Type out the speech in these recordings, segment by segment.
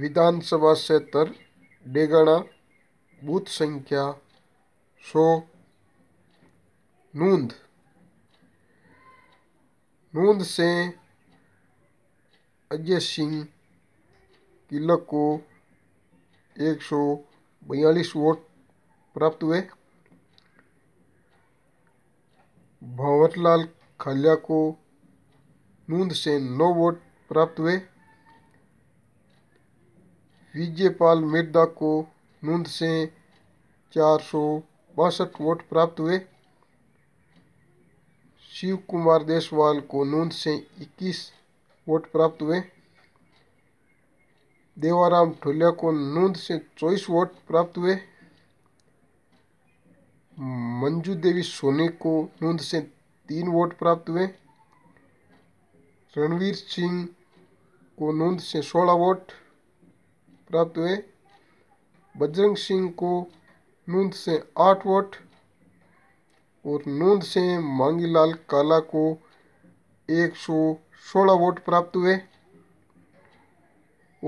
विधानसभा क्षेत्र डेगा बूथ संख्या सौ नूंद नूंद से अजय सिंह किलक को एक सौ बयालीस वोट प्राप्त हुए भंवरलाल खालिया को नूंद से नौ वोट प्राप्त हुए विजयपाल मिर्दा को नूंद से चार सौ बासठ वोट प्राप्त हुए शिव कुमार देसवाल को नूंद से 21 वोट प्राप्त हुए देवाराम ठोलिया को नूंद से 24 वोट प्राप्त हुए मंजू देवी सोनी को नूंद से तीन वोट प्राप्त हुए रणवीर सिंह को नूंद से सोलह वोट प्राप्त हुए बजरंग सिंह को नूंद से आठ वोट और नूंद से मांगीलाल काला को एक सौ सोलह वोट प्राप्त हुए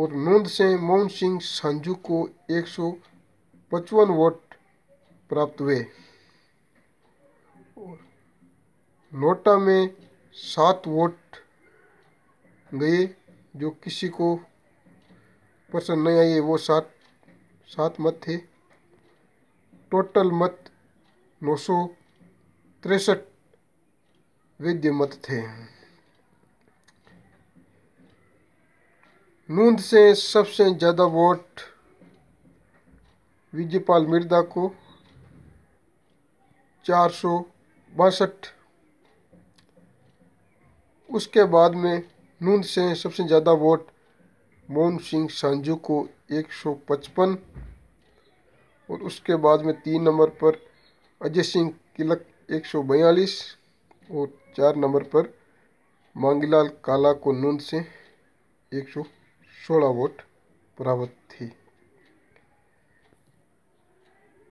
और नूंद से मोहन सिंह संजू को एक सौ पचपन वोट प्राप्त हुए और नोटा में सात वोट गए जो किसी को पसंद नहीं आई वो सात सात मत थे टोटल मत नौ सौ तिरसठ वैद्य मत थे नूंद से सबसे ज़्यादा वोट विजयपाल मिर्दा को चार सौ बासठ उसके बाद में नूंद से सबसे ज़्यादा वोट मोहन सिंह सांझू को 155 और उसके बाद में तीन नंबर पर अजय सिंह किलक 142 और चार नंबर पर मांगीलाल काला को नून से 116 वोट प्राप्त थी